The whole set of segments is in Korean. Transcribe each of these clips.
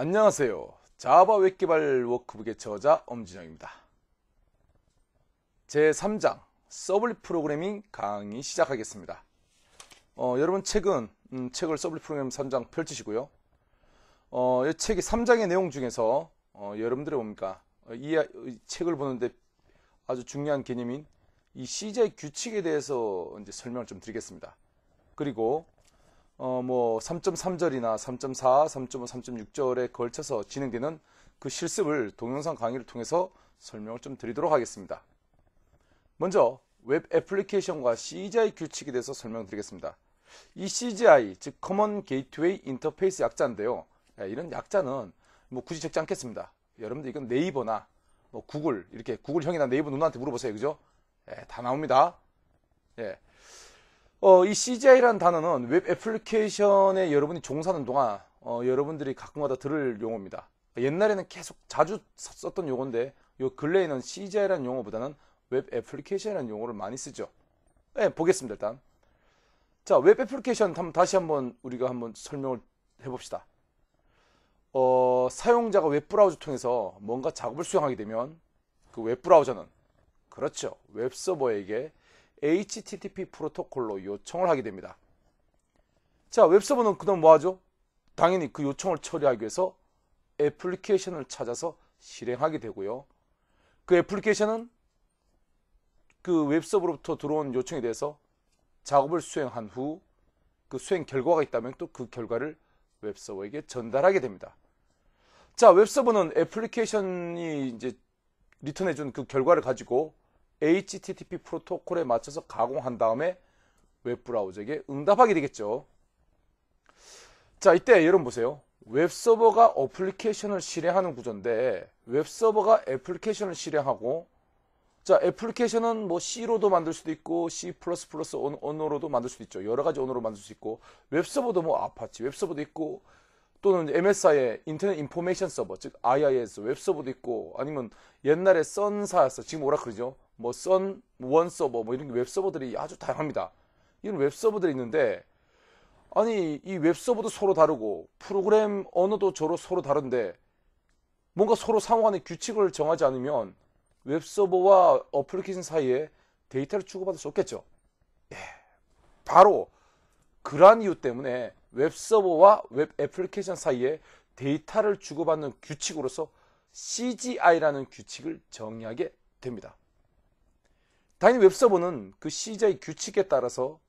안녕하세요. 자바 웹 개발 워크북의 저자 엄진영입니다. 제3장 서블리 프로그래밍 강의 시작하겠습니다. 어, 여러분 책은 음, 책을 서블리 프로그램 3장 펼치시고요. 어, 이 책이 3장의 내용 중에서 어, 여러분들이 뭡니까? 이, 이, 책을 보는데 아주 중요한 개념인 이 CJ 규칙에 대해서 이제 설명을 좀 드리겠습니다. 그리고 어, 뭐 3.3절이나 3.4, 3.5, 3.6절에 걸쳐서 진행되는 그 실습을 동영상 강의를 통해서 설명을 좀 드리도록 하겠습니다. 먼저 웹 애플리케이션과 CGI 규칙에 대해서 설명드리겠습니다. 이 CGI, 즉 Common Gateway Interface 약자인데요. 이런 약자는 뭐 굳이 적지 않겠습니다. 여러분들 이건 네이버나 뭐 구글 이렇게 구글 형이나 네이버 누나한테 물어보세요. 그죠? 예, 다 나옵니다. 예, 어, 이 CGI라는 단어는 웹 애플리케이션에 여러분이 종사하는 동안 어, 여러분들이 가끔가다 들을 용어입니다. 그러니까 옛날에는 계속 자주 썼던 용어인데 요 근래에는 CGI라는 용어보다는 웹 애플리케이션이라는 용어를 많이 쓰죠. 네, 보겠습니다 일단. 자, 웹 애플리케이션 한번 다시 한번 우리가 한번 설명을 해봅시다. 어, 사용자가 웹 브라우저 통해서 뭔가 작업을 수행하게 되면 그 웹 브라우저는 그렇죠 웹 서버에게 HTTP 프로토콜로 요청을 하게 됩니다. 자, 웹서버는 그동안 뭐하죠? 당연히 그 요청을 처리하기 위해서 애플리케이션을 찾아서 실행하게 되고요. 그 애플리케이션은 그 웹서버로부터 들어온 요청에 대해서 작업을 수행한 후 그 수행 결과가 있다면 또 그 결과를 웹서버에게 전달하게 됩니다. 자, 웹서버는 애플리케이션이 이제 리턴해준 그 결과를 가지고 HTTP 프로토콜에 맞춰서 가공한 다음에 웹 브라우저에게 응답하게 되겠죠. 자, 이때 여러분 보세요. 웹 서버가 어플리케이션을 실행하는 구조인데 웹 서버가 애플리케이션을 실행하고 자, 애플리케이션은 뭐 C로도 만들 수도 있고 C++ 언어로도 만들 수도 있죠. 여러 가지 언어로 만들 수 있고 웹 서버도 뭐 아파치 웹 서버도 있고 또는 MSI의 인터넷 인포메이션 서버 즉 IIS 웹 서버도 있고 아니면 옛날에 썬사였어 지금 뭐라 그러죠? 뭐 썬, 원 서버 뭐 이런 웹 서버들이 아주 다양합니다. 이런 웹 서버들이 있는데 아니 이 웹 서버도 서로 다르고 프로그램 언어도 저로 서로 다른데 뭔가 서로 상호간의 규칙을 정하지 않으면 웹 서버와 어플리케이션 사이에 데이터를 주고받을 수 없겠죠. 예, 바로 그러한 이유 때문에 웹 서버와 웹 애플리케이션 사이에 데이터를 주고받는 규칙으로서 CGI라는 규칙을 정의하게 됩니다. 당연히 웹서버는 그 c j 규칙에 따라서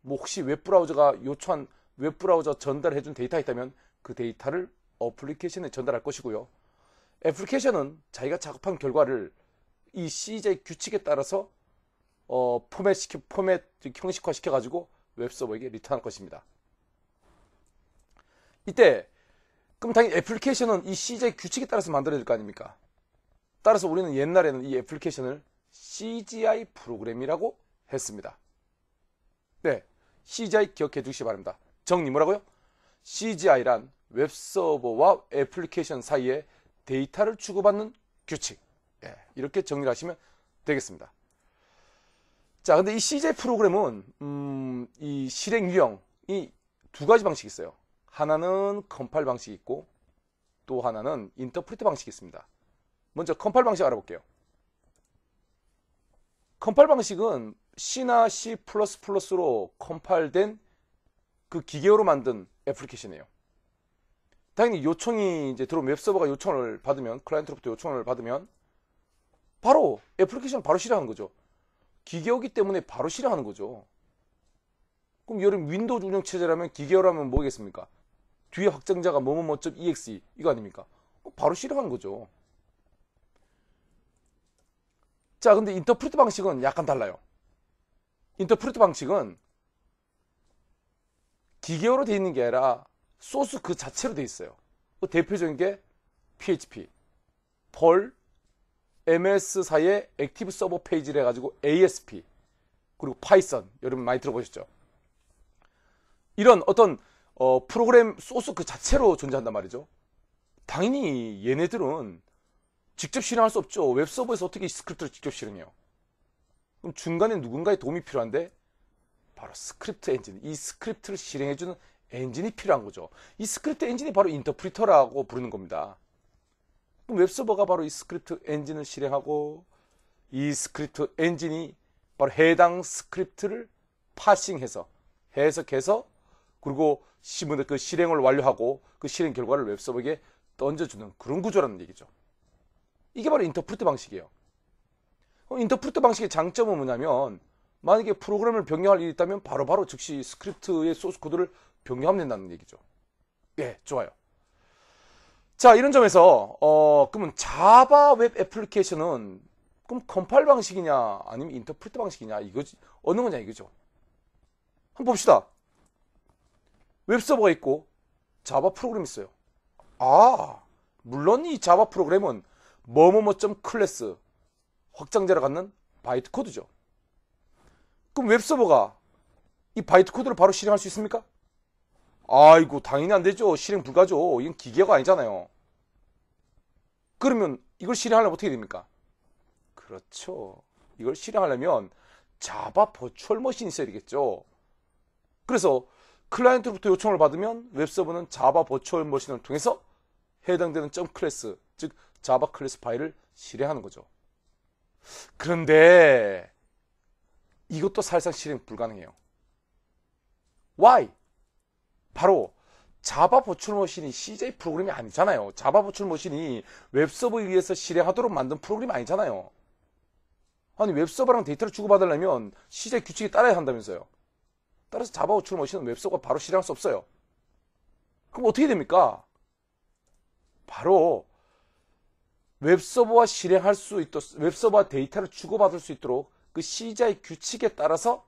뭐 혹시 웹브라우저가 요청한 웹브라우저 전달해준 데이터 있다면 그 데이터를 어플리케이션에 전달할 것이고요. 애플리케이션은 자기가 작업한 결과를 이 CJ 규칙에 따라서 어, 포맷 시켜, 포맷 형식화 시켜가지고 웹서버에게 리턴할 것입니다. 이때 그럼 당연히 애플리케이션은 이 CJ 규칙에 따라서 만들어질 거 아닙니까? 따라서 우리는 옛날에는 이 애플리케이션을 CGI 프로그램이라고 했습니다. 네, CGI 기억해 두시기 바랍니다. 정리 뭐라고요? CGI란 웹서버와 애플리케이션 사이에 데이터를 주고받는 규칙. 예, 이렇게 정리를 하시면 되겠습니다. 자, 근데 이 CJ 프로그램은 음, 이 실행 유형이 두 가지 방식이 있어요. 하나는 컴파일 방식이 있고 또 하나는 인터프리트 방식이 있습니다. 먼저 컴파일 방식 알아볼게요. 컴파일 방식은 C나 C++로 컴파일된 그 기계어로 만든 애플리케이션이에요. 당연히 요청이 이제 들어온 웹서버가 요청을 받으면 클라이언트로부터 요청을 받으면 바로 애플리케이션 바로 실행하는 거죠. 기계어기 때문에 바로 실행하는 거죠. 그럼 여러분 윈도우 운영체제라면 기계어라면 뭐겠습니까? 뒤에 확장자가 뭐뭐뭐.exe 이거 아닙니까? 바로 실행하는 거죠. 자, 근데 인터프리트 방식은 약간 달라요. 인터프리트 방식은 기계어로 되어 있는 게 아니라 소스 그 자체로 되어 있어요. 그 대표적인 게 PHP, PERL, m s 사이에 액티브 서버 페이지를 해가지고 ASP, 그리고 파이썬, 여러분 많이 들어보셨죠? 이런 어떤 어, 프로그램 소스 그 자체로 존재한단 말이죠. 당연히 얘네들은 직접 실행할 수 없죠. 웹서버에서 어떻게 스크립트를 직접 실행해요? 그럼 중간에 누군가의 도움이 필요한데 바로 스크립트 엔진, 이 스크립트를 실행해주는 엔진이 필요한 거죠. 이 스크립트 엔진이 바로 인터프리터라고 부르는 겁니다. 그럼 웹서버가 바로 이 스크립트 엔진을 실행하고 이 스크립트 엔진이 바로 해당 스크립트를 파싱해서 해석해서 그리고 시문의 그 실행을 완료하고 그 실행 결과를 웹서버에게 던져주는 그런 구조라는 얘기죠. 이게 바로 인터프리트 방식이에요. 인터프리트 방식의 장점은 뭐냐면 만약에 프로그램을 변경할 일이 있다면 바로바로 바로 즉시 스크립트의 소스 코드를 변경하면 된다는 얘기죠. 예, 좋아요. 자, 이런 점에서 어, 그러면 자바 웹 애플리케이션은 그럼 컴파일 방식이냐 아니면 인터프리트 방식이냐 이거지 어느 거냐 이거죠. 한번 봅시다. 웹 서버가 있고 자바 프로그램이 있어요. 아, 물론 이 자바 프로그램은 뭐뭐뭐점 클래스 확장자를 갖는 바이트 코드죠. 그럼 웹서버가 이 바이트 코드를 바로 실행할 수 있습니까? 아이고 당연히 안 되죠. 실행 불가죠. 이건 기계가 아니잖아요. 그러면 이걸 실행하려면 어떻게 됩니까? 그렇죠. 이걸 실행하려면 자바 버추얼 머신이 있어야 되겠죠. 그래서 클라이언트로부터 요청을 받으면 웹서버는 자바 버추얼 머신을 통해서 해당되는 점 클래스, 즉 자바 클래스 파일을 실행하는 거죠. 그런데 이것도 사실상 실행 불가능해요. Why? 바로 자바 보출 머신이 CJ 프로그램이 아니잖아요. 자바 보출 머신이 웹서버에 의해서 실행하도록 만든 프로그램이 아니잖아요. 아니 웹서버랑 데이터를 주고받으려면 CJ 규칙에 따라야 한다면서요. 따라서 자바 호출 머신은 웹서버가 바로 실행할 수 없어요. 그럼 어떻게 됩니까? 바로 웹서버와 실행할 수 있도록 웹서버와 데이터를 주고받을 수 있도록 그 C자의 규칙에 따라서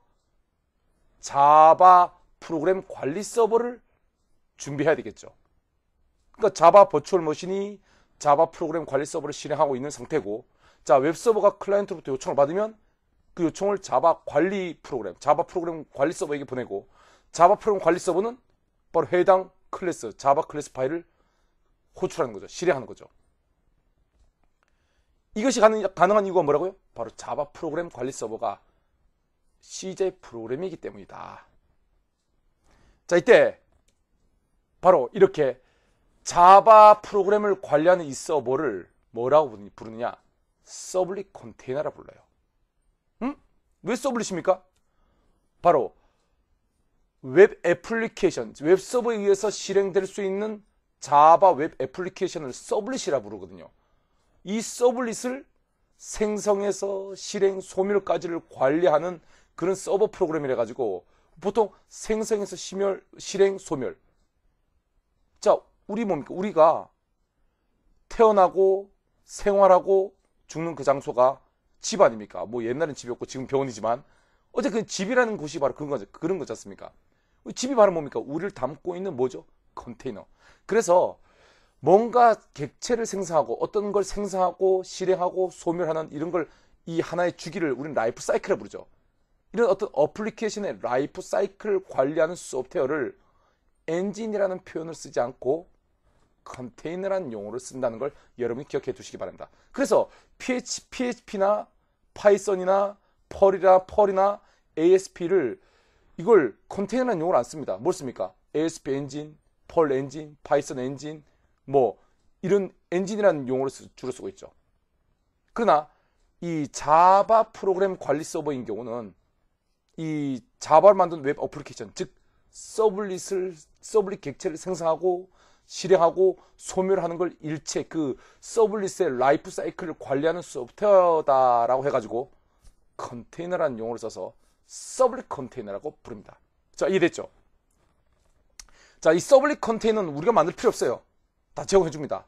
자바 프로그램 관리 서버를 준비해야 되겠죠. 그러니까 자바 버추얼 머신이 자바 프로그램 관리 서버를 실행하고 있는 상태고 자 웹서버가 클라이언트로부터 요청을 받으면 그 요청을 자바 관리 프로그램 자바 프로그램 관리 서버에게 보내고 자바 프로그램 관리 서버는 바로 해당 클래스 자바 클래스 파일을 호출하는 거죠. 실행하는 거죠. 이것이 가능, 한 이유가 뭐라고요? 바로 자바 프로그램 관리 서버가 CJ 프로그램이기 때문이다. 자, 이때 바로 이렇게 자바 프로그램을 관리하는 이 서버를 뭐라고 부르느냐? 서블릿 컨테이너라 불러요. 응? 왜 서블릿입니까? 바로 웹 애플리케이션, 웹 서버에 의해서 실행될 수 있는 자바 웹 애플리케이션을 서블릿이라 부르거든요. 이 서블릿을 생성해서 실행 소멸까지를 관리하는 그런 서버 프로그램이라 가지고 보통 생성해서 심혈, 실행 소멸. 자, 우리 뭡니까? 우리가 태어나고 생활하고 죽는 그 장소가 집 아닙니까? 뭐 옛날엔 집이었고 지금 병원이지만 어쨌든 그 집이라는 곳이 바로 그런 거죠. 그런 거지 않습니까? 집이 바로 뭡니까? 우리를 담고 있는 뭐죠? 컨테이너. 그래서 뭔가 객체를 생성하고 어떤 걸 생성하고 실행하고 소멸하는 이런 걸 이 하나의 주기를 우리는 라이프 사이클이라 부르죠. 이런 어떤 어플리케이션의 라이프 사이클 관리하는 소프트웨어를 엔진이라는 표현을 쓰지 않고 컨테이너라는 용어를 쓴다는 걸 여러분이 기억해 두시기 바랍니다. 그래서 PH, PHP나 파이썬이나 펄이나 펄이나 ASP를 이걸 컨테이너라는 용어를 안 씁니다. 뭘 씁니까? ASP 엔진, 펄 엔진, 파이썬 엔진, 뭐 이런 엔진이라는 용어를 주로 쓰고 있죠. 그러나 이 자바 프로그램 관리 서버인 경우는 이 자바를 만든 웹 어플리케이션, 즉 서블릿을 서블릿 객체를 생성하고 실행하고 소멸하는 걸 일체 그 서블릿의 라이프 사이클을 관리하는 소프트웨어다라고 해가지고 컨테이너라는 용어를 써서 서블릿 컨테이너라고 부릅니다. 자 이해됐죠? 자이 서블릿 컨테이너는 우리가 만들 필요 없어요. 다 제공해 줍니다.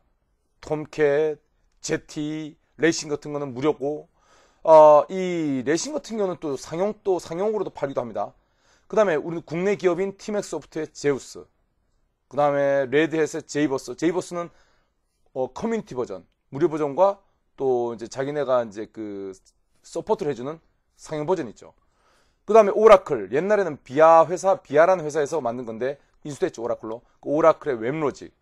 톰캣, 제티, 레이싱 같은 거는 무료고 어, 이 레이싱 같은 경우는 또 상용 또 상용으로도 팔기도 합니다. 그 다음에 우리 는 국내 기업인 티맥 소프트의 제우스, 그 다음에 레드햇의 제이버스, 제이버스는 어, 커뮤니티 버전, 무료 버전과 또 이제 자기네가 이제 그 서포트를 해주는 상용 버전 있죠. 그 다음에 오라클, 옛날에는 비아 회사, 비아라는 회사에서 만든 건데 인수됐죠 오라클로. 그 오라클의 웹로직,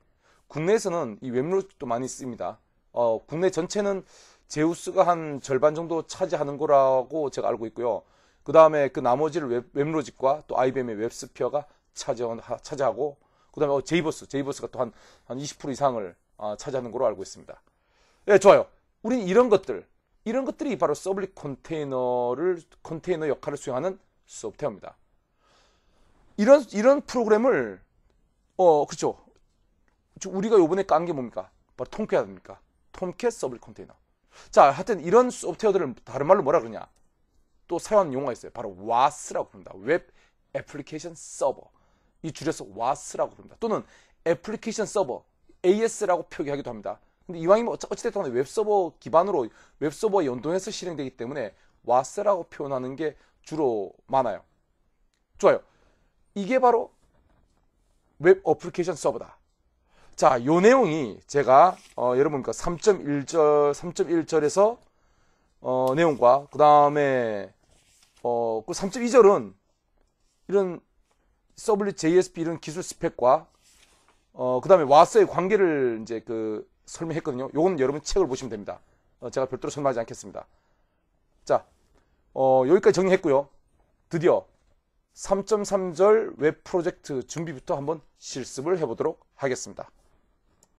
국내에서는 이 웹로직도 많이 씁니다. 어, 국내 전체는 제우스가 한 절반 정도 차지하는 거라고 제가 알고 있고요. 그 다음에 그 나머지를 웹, 로직과또 IBM의 웹스피어가 차지하고 그 다음에 어, 제이버스, 제이버스가 또한한 20% 이상을 아, 차지하는 걸로 알고 있습니다. 예, 좋아요. 우린 이런 것들, 이런 것들이 바로 서블릭 컨테이너를 컨테이너 역할을 수행하는 소프트웨어입니다. 이런 이런 프로그램을 어 그렇죠. 우리가 요번에 깐 게 뭡니까? 바로 톰캣 아닙니까? 톰캣 서블 컨테이너. 자, 하여튼 이런 소프트웨어들을 다른 말로 뭐라 그러냐? 또 사용하는 용어가 있어요. 바로 WAS라고 부릅니다. 웹 애플리케이션 서버. 이 줄여서 WAS라고 부릅니다. 또는 애플리케이션 서버 AS라고 표기하기도 합니다. 근데 이왕이면 어찌됐든 간 웹서버 기반으로 웹서버에 연동해서 실행되기 때문에 WAS라고 표현하는 게 주로 많아요. 좋아요. 이게 바로 웹 어플리케이션 서버다. 자, 요 내용이 제가 어, 여러분그 3.1절, 3.1절에서 어, 내용과 그 다음에 어, 그 3.2절은 이런 WJSP 이런 기술 스펙과 어, 그 다음에 와스의 관계를 이제 그 설명했거든요. 요건 여러분 책을 보시면 됩니다. 어, 제가 별도로 설명하지 않겠습니다. 자, 어, 여기까지 정리했고요. 드디어 3.3절 웹 프로젝트 준비부터 한번 실습을 해보도록 하겠습니다.